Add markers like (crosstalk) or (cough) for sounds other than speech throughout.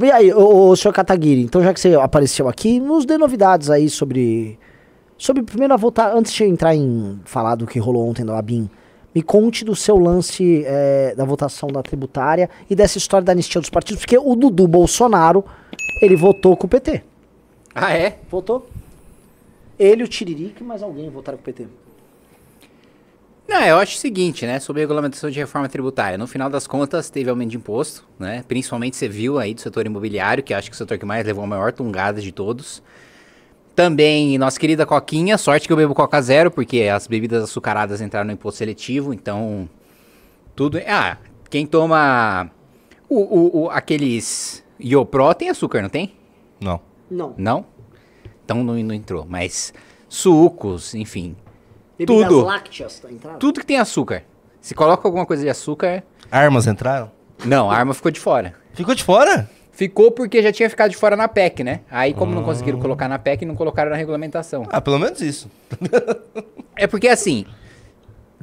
E aí, o senhor Kataguiri, então já que você apareceu aqui, nos dê novidades aí sobre. Sobre, primeiro, a voltar, antes de entrar em falar do que rolou ontem da Abin, me conte do seu lance é, da votação da tributária e dessa história da anistia dos partidos, porque o Dudu Bolsonaro, ele votou com o PT. Ah, é? Votou. Ele, o Tiririca, mas alguém votaram com o PT. Não, eu acho o seguinte, né, sobre a regulamentação de reforma tributária. No final das contas, teve aumento de imposto, né? Principalmente você viu aí do setor imobiliário, que acho que é o setor que mais levou a maior tungada de todos. Também nossa querida Coquinha, sorte que eu bebo Coca Zero, porque as bebidas açucaradas entraram no imposto seletivo, então tudo. Ah, quem toma o, o, o aqueles Iopro tem açúcar, não tem? Não. Não. Não? Então não, não entrou, mas sucos, enfim, Bebidas tudo. lácteas tá Tudo que tem açúcar. Se coloca alguma coisa de açúcar. Armas entraram? Não, a arma ficou de fora. Ficou de fora? Ficou porque já tinha ficado de fora na PEC, né? Aí, como hum. não ah. conseguiram colocar na PEC, não colocaram na regulamentação. Ah, pelo menos isso. (laughs) é porque, assim,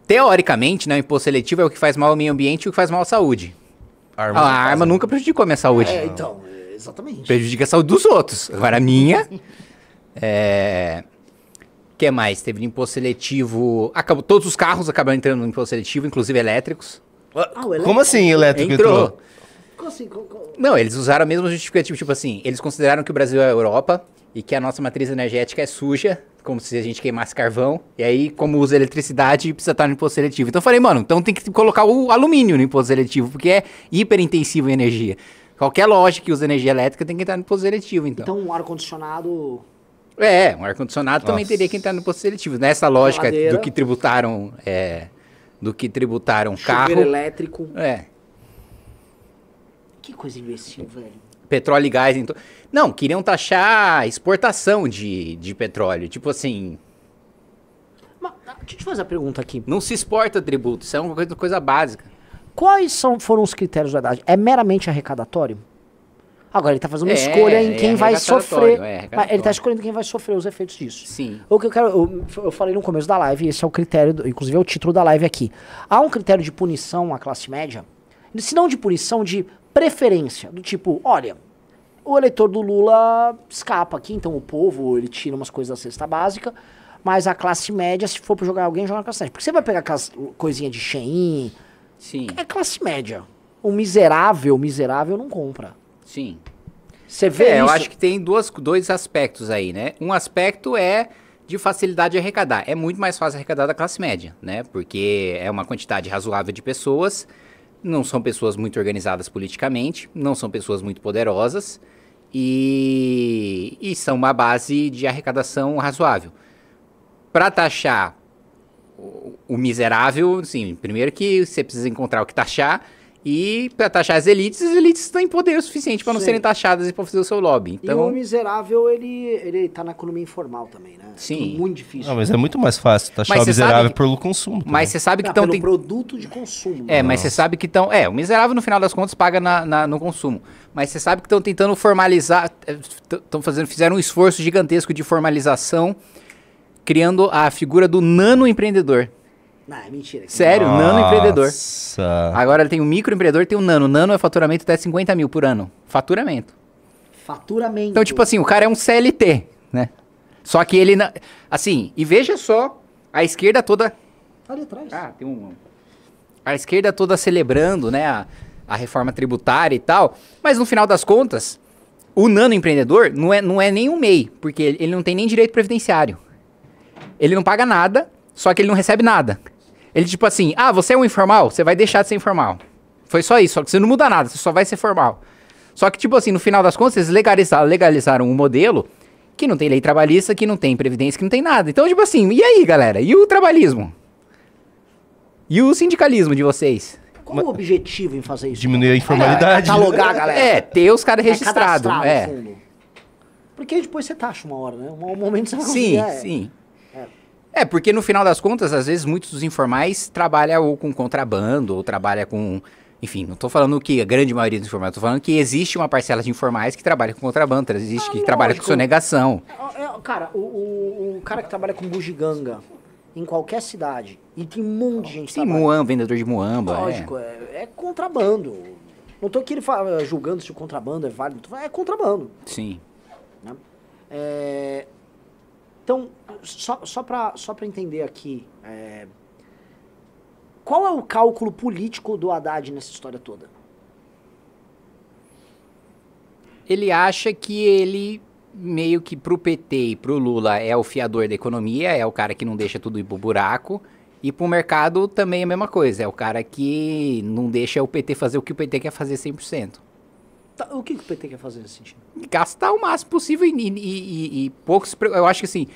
teoricamente, né, o imposto seletivo é o que faz mal ao meio ambiente e o que faz mal à saúde. A arma, ah, a arma nunca prejudicou a minha saúde. É, então, exatamente. Prejudica a saúde dos outros. Agora, a minha. é. (laughs) que mais? Teve imposto seletivo. Acabou, todos os carros acabaram entrando no imposto seletivo, inclusive elétricos. Ah, ah elétrico? Como assim elétrico entrou? entrou? Como assim? Como, como... Não, eles usaram a mesma justificativa, tipo assim, eles consideraram que o Brasil é a Europa e que a nossa matriz energética é suja, como se a gente queimasse carvão, e aí, como usa eletricidade, precisa estar no imposto seletivo. Então eu falei, mano, então tem que colocar o alumínio no imposto seletivo, porque é hiperintensivo em energia. Qualquer loja que usa energia elétrica tem que entrar no imposto seletivo, então. Então um ar-condicionado é, um ar-condicionado também teria que entrar no imposto seletivo. Nessa lógica Ladeira. do que tributaram. É, do que tributaram Chuveiro carro. elétrico. É. Que coisa imbecil, velho. Petróleo e gás. Então... Não, queriam taxar exportação de, de petróleo. Tipo assim. deixa eu te fazer a pergunta aqui. Não se exporta tributo, isso é uma coisa, coisa básica. Quais são, foram os critérios da idade? É meramente arrecadatório? Agora, ele está fazendo uma é, escolha em é quem é vai sofrer. É ele está escolhendo quem vai sofrer os efeitos disso. Sim. O que eu quero. Eu, eu falei no começo da live, esse é o critério, do, inclusive é o título da live aqui. Há um critério de punição à classe média, se não de punição, de preferência. Do tipo, olha, o eleitor do Lula escapa aqui, então o povo ele tira umas coisas da cesta básica. Mas a classe média, se for pra jogar alguém, joga na classe média. Porque você vai pegar aquelas coisinhas de Shein. Sim. É classe média. Um miserável, miserável não compra. Sim. Você vê é, isso? Eu acho que tem duas, dois aspectos aí, né? Um aspecto é de facilidade de arrecadar. É muito mais fácil arrecadar da classe média, né? Porque é uma quantidade razoável de pessoas, não são pessoas muito organizadas politicamente, não são pessoas muito poderosas e, e são uma base de arrecadação razoável. Para taxar o, o miserável, sim, primeiro que você precisa encontrar o que taxar e para taxar as elites, as elites têm poder o suficiente para não serem taxadas e para fazer o seu lobby. Então... E o miserável, ele, ele tá na economia informal também, né? Sim. É muito difícil. Não, ah, mas é muito mais fácil taxar o miserável que... pelo consumo. Também. Tá mas você sabe que estão... Ah, tem... produto de consumo. É, mas você sabe que estão... É, o miserável, no final das contas, paga na, na no consumo. Mas você sabe que estão tentando formalizar... Estão é, fazendo... Fizeram um esforço gigantesco de formalização, criando a figura do nano empreendedor. Não, ah, é mentira. Sério, Nossa. nano empreendedor. Agora tem um microempreendedor e tem um nano. Nano é faturamento até 50 mil por ano. Faturamento. Faturamento. Então, tipo assim, o cara é um CLT, né? Só que ele. Na... Assim, e veja só a esquerda toda. Ali atrás. Ah, tem um. A esquerda toda celebrando, né? A, a reforma tributária e tal. Mas no final das contas, o nano empreendedor não é, não é nem um MEI, porque ele não tem nem direito previdenciário. Ele não paga nada, só que ele não recebe nada. Ele, tipo assim, ah, você é um informal, você vai deixar de ser informal. Foi só isso, só que você não muda nada, você só vai ser formal. Só que, tipo assim, no final das contas, eles legalizaram, legalizaram um modelo que não tem lei trabalhista, que não tem previdência, que não tem nada. Então, tipo assim, e aí, galera? E o trabalhismo? E o sindicalismo de vocês? Qual o objetivo em fazer isso? Diminuir a é, informalidade. É, catalogar, galera. É, ter os caras é registrados. É. Porque depois você taxa uma hora, né? Um momento você vai Sim, é. sim. É, porque no final das contas, às vezes, muitos dos informais trabalham ou com contrabando, ou trabalham com. Enfim, não estou falando que a grande maioria dos informais, estou falando que existe uma parcela de informais que trabalha com contrabando, existe ah, que trabalha com sonegação. É, é, cara, o, o, o cara que trabalha com bugiganga, em qualquer cidade. E tem um monte de gente Tem Muamba, vendedor de Muamba. É. Lógico, é, é, é contrabando. Não estou aqui julgando se o contrabando é válido. É contrabando. Sim. Né? É, então, só, só para só pra entender aqui, é, qual é o cálculo político do Haddad nessa história toda? Ele acha que ele meio que pro PT e pro Lula é o fiador da economia, é o cara que não deixa tudo ir pro buraco. E pro mercado também é a mesma coisa, é o cara que não deixa o PT fazer o que o PT quer fazer 100%. Tá, o que o PT quer fazer nesse sentido? Gastar o máximo possível e, e, e, e poucos. Eu acho que assim,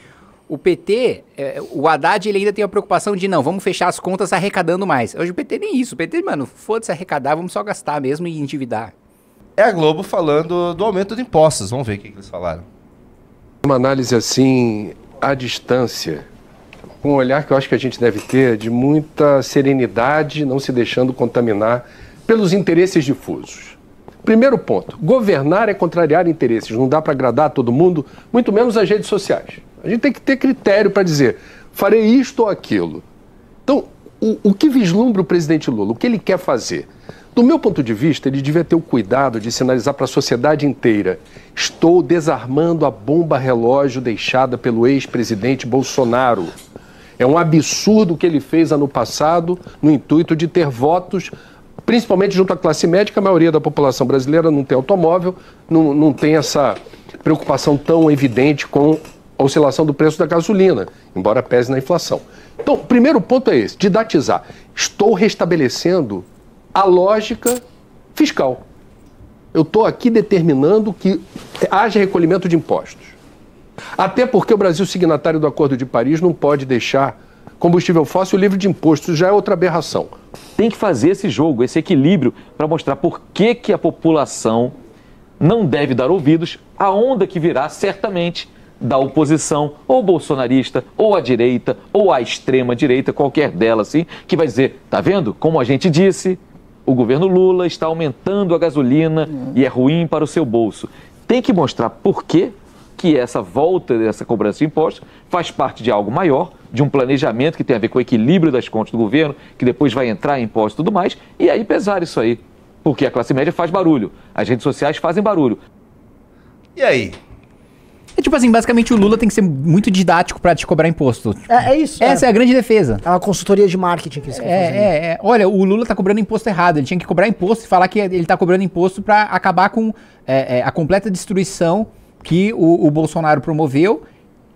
o PT, é, o Haddad, ele ainda tem a preocupação de não, vamos fechar as contas arrecadando mais. Hoje o PT nem isso. O PT, mano, foda-se arrecadar, vamos só gastar mesmo e endividar. É a Globo falando do aumento de impostos. Vamos ver o que, que eles falaram. Uma análise assim, à distância, com um olhar que eu acho que a gente deve ter de muita serenidade, não se deixando contaminar pelos interesses difusos. Primeiro ponto: governar é contrariar interesses. Não dá para agradar a todo mundo, muito menos as redes sociais. A gente tem que ter critério para dizer farei isto ou aquilo. Então, o, o que vislumbra o presidente Lula? O que ele quer fazer? Do meu ponto de vista, ele devia ter o cuidado de sinalizar para a sociedade inteira: estou desarmando a bomba relógio deixada pelo ex-presidente Bolsonaro. É um absurdo o que ele fez ano passado no intuito de ter votos principalmente junto à classe médica, a maioria da população brasileira não tem automóvel, não, não tem essa preocupação tão evidente com a oscilação do preço da gasolina, embora pese na inflação. Então, o primeiro ponto é esse: didatizar. Estou restabelecendo a lógica fiscal. Eu estou aqui determinando que haja recolhimento de impostos. Até porque o Brasil, signatário do Acordo de Paris, não pode deixar combustível fóssil livre de impostos, já é outra aberração. Tem que fazer esse jogo, esse equilíbrio, para mostrar por que, que a população não deve dar ouvidos à onda que virá certamente da oposição, ou bolsonarista, ou à direita, ou à extrema direita, qualquer delas, assim, que vai dizer, tá vendo? Como a gente disse, o governo Lula está aumentando a gasolina uhum. e é ruim para o seu bolso. Tem que mostrar por que que essa volta dessa cobrança de impostos faz parte de algo maior de um planejamento que tem a ver com o equilíbrio das contas do governo, que depois vai entrar em imposto e tudo mais, e aí pesar isso aí. Porque a classe média faz barulho, as redes sociais fazem barulho. E aí? É tipo assim, basicamente o Lula tem que ser muito didático para te cobrar imposto. é, é, isso. Essa é. é. a grande defesa. É uma consultoria de marketing que eles é, é, é, Olha, o Lula tá cobrando imposto errado. Ele tinha que cobrar imposto e falar que ele tá cobrando imposto para acabar com é, é, a completa destruição que o, o Bolsonaro promoveu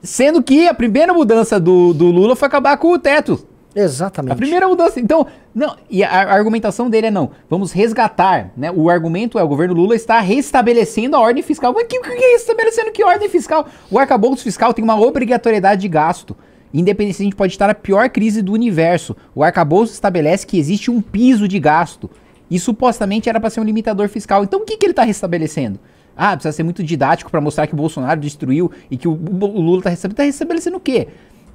Sendo que a primeira mudança do, do Lula foi acabar com o teto. Exatamente. A primeira mudança. Então, não, e a, a, argumentação dele é não, vamos resgatar, né? O argumento é o governo Lula está restabelecendo a ordem fiscal. Mas que, que é restabelecendo que ordem fiscal? O arcabouço fiscal tem uma obrigatoriedade de gasto. Independente se a gente pode estar na pior crise do universo, o arcabouço estabelece que existe um piso de gasto. E supostamente era para ser um limitador fiscal. Então o que, que ele está restabelecendo? Ah, precisa ser muito didático para mostrar que o Bolsonaro destruiu e que o, o Lula está recebendo. Está restabelecendo o quê?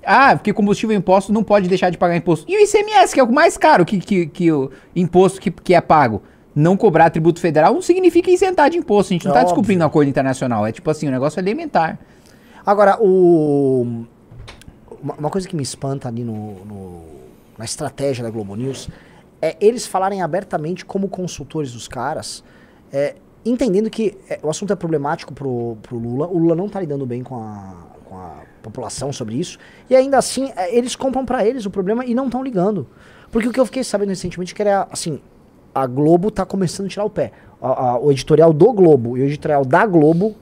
Ah, porque combustível é imposto, não pode deixar de pagar imposto. E o ICMS, que é o mais caro que, que, que o imposto que, que é pago. Não cobrar tributo federal não significa isentar de imposto. A gente não está é descobrindo um acordo internacional. É tipo assim, o negócio é elementar. Agora, o... uma coisa que me espanta ali no, no, na estratégia da Globo News é eles falarem abertamente como consultores dos caras. É, entendendo que é, o assunto é problemático pro, pro Lula, o Lula não tá lidando bem com a, com a população sobre isso, e ainda assim é, eles compram para eles o problema e não estão ligando. Porque o que eu fiquei sabendo recentemente é que era assim, a Globo tá começando a tirar o pé. A, a, o editorial do Globo e o editorial da Globo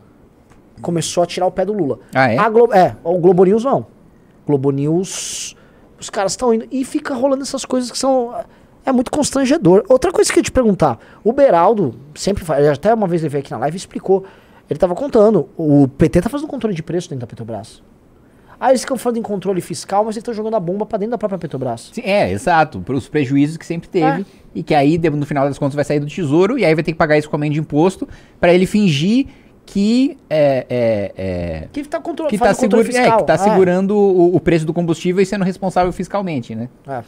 começou a tirar o pé do Lula. Ah, é? A Globo, é, o Globo News não. Globo News, os caras estão indo e fica rolando essas coisas que são é muito constrangedor. Outra coisa que eu ia te perguntar, o Beraldo sempre faz, até uma vez ele veio aqui na live e explicou, ele estava contando, o PT tá fazendo controle de preço dentro da Petrobras. Ah, eles ficam falando em controle fiscal, mas eles estão jogando a bomba para dentro da própria Petrobras. Sim, é, exato. Para os prejuízos que sempre teve. É. E que aí, no final das contas, vai sair do tesouro e aí vai ter que pagar isso com aumento de imposto para ele fingir que é, é, é que está control tá, tá segura, é, tá é. segurando o, o, preço do combustível e sendo responsável fiscalmente, né? É.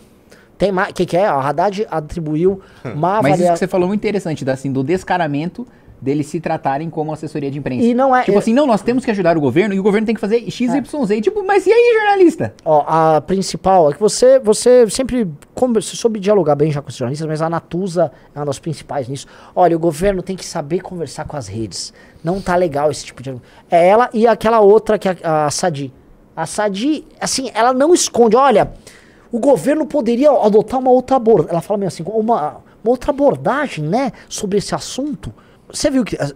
Tem mais. O que, que é? O Haddad atribuiu hum. má Mas isso que você falou é muito interessante, assim, do descaramento deles se tratarem como assessoria de imprensa. E não é. Tipo eu... assim, não, nós temos que ajudar o governo e o governo tem que fazer XYZ. É. Tipo, mas e aí, jornalista? Ó, a principal é que você, você sempre você soube dialogar bem já com os jornalistas, mas a Natuza é uma das principais nisso. Olha, o governo tem que saber conversar com as redes. Não tá legal esse tipo de. É ela e aquela outra que é a, a Sadi. A Sadi, assim, ela não esconde. Olha, o governo poderia adotar uma outra abordagem. Ela fala meio assim, uma, uma, outra abordagem, né, sobre esse assunto. Você viu que, eh,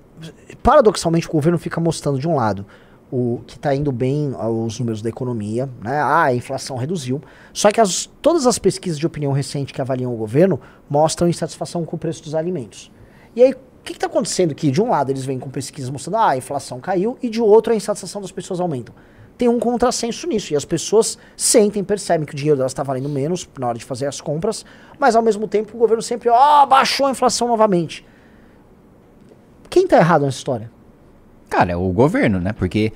paradoxalmente, o governo fica mostrando de um lado o que está indo bem ah, os números da economia, né? Ah, a inflação reduziu. Só que as, todas as pesquisas de opinião recente que avaliam o governo mostram insatisfação com o preço dos alimentos. E aí, o que está acontecendo? Que de um lado eles vêm com pesquisas mostrando ah, a inflação caiu e de outro a insatisfação das pessoas aumentam tem um contrassenso nisso. E as pessoas sentem, percebem que o dinheiro delas está valendo menos na hora de fazer as compras, mas ao mesmo tempo o governo sempre, ó, baixou a inflação novamente. Quem está errado nessa história? Cara, é o governo, né? Porque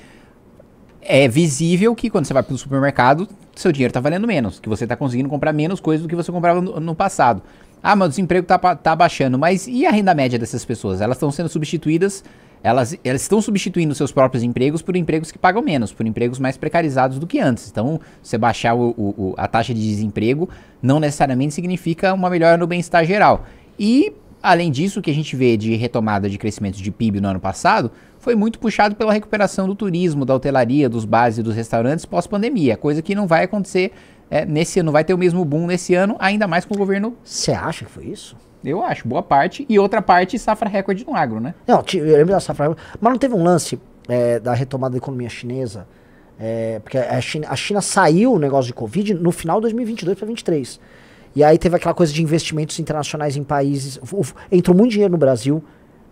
é visível que quando você vai para o supermercado, seu dinheiro está valendo menos, que você está conseguindo comprar menos coisas do que você comprava no, no passado ah, o desemprego tá, tá baixando. Mas e a renda média dessas pessoas? Elas estão sendo substituídas, elas, elas estão substituindo seus próprios empregos por empregos que pagam menos, por empregos mais precarizados do que antes. Então, você baixar o, o, a taxa de desemprego não necessariamente significa uma melhora no bem-estar geral. E, além disso, o que a gente vê de retomada de crescimento de PIB no ano passado foi muito puxado pela recuperação do turismo, da hotelaria, dos bares e dos restaurantes pós-pandemia, coisa que não vai acontecer é, nesse ano vai ter o mesmo boom nesse ano, ainda mais com o governo. Você acha que foi isso? Eu acho, boa parte. E outra parte, safra recorde no agro, né? Não, eu lembro da safra Mas não teve um lance é, da retomada da economia chinesa? É, porque a China, a China saiu o negócio de Covid no final de 2022 para 2023. E aí teve aquela coisa de investimentos internacionais em países. Entrou muito dinheiro no Brasil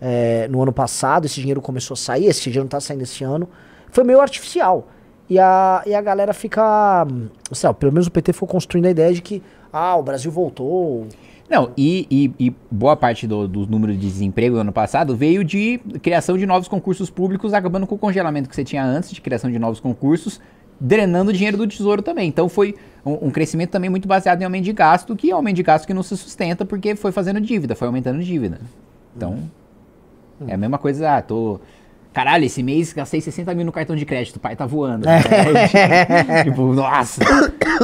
é, no ano passado, esse dinheiro começou a sair, esse dinheiro não está saindo esse ano. Foi meio artificial. E a, e a galera fica. Hum, sei lá, pelo menos o PT foi construindo a ideia de que ah, o Brasil voltou. Não, e, e, e boa parte do, do, número de desemprego do ano passado veio de criação de novos concursos públicos, acabando com o congelamento que você tinha antes de criação de novos concursos, drenando o dinheiro do tesouro também. Então foi um, um, crescimento também muito baseado em aumento de gasto, que é um aumento de gasto que não se sustenta porque foi fazendo dívida, foi aumentando dívida. Então, hum. é a mesma coisa, ah, tô caralho, esse mês gastei 60 mil no cartão de crédito, pai tá voando. É. (laughs) tipo, nossa,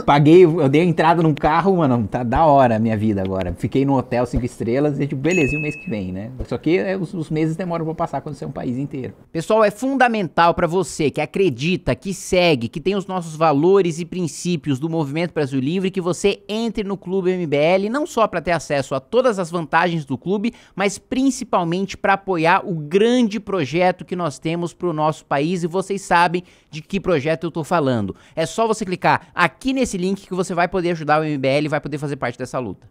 paguei, eu dei a entrada num carro, mano, tá da hora a minha vida agora. Fiquei num hotel cinco estrelas e tipo, beleza, e o mês que vem, né? Só que é, os, os, meses demoram pra passar quando você é um país inteiro. Pessoal, é fundamental para você que acredita, que segue, que tem os nossos valores e princípios do Movimento Brasil Livre, que você entre no Clube MBL, não só para ter acesso a todas as vantagens do clube, mas principalmente para apoiar o grande projeto que nós temos para o nosso país e vocês sabem de que projeto eu estou falando. É só você clicar aqui nesse link que você vai poder ajudar o MBL e vai poder fazer parte dessa luta.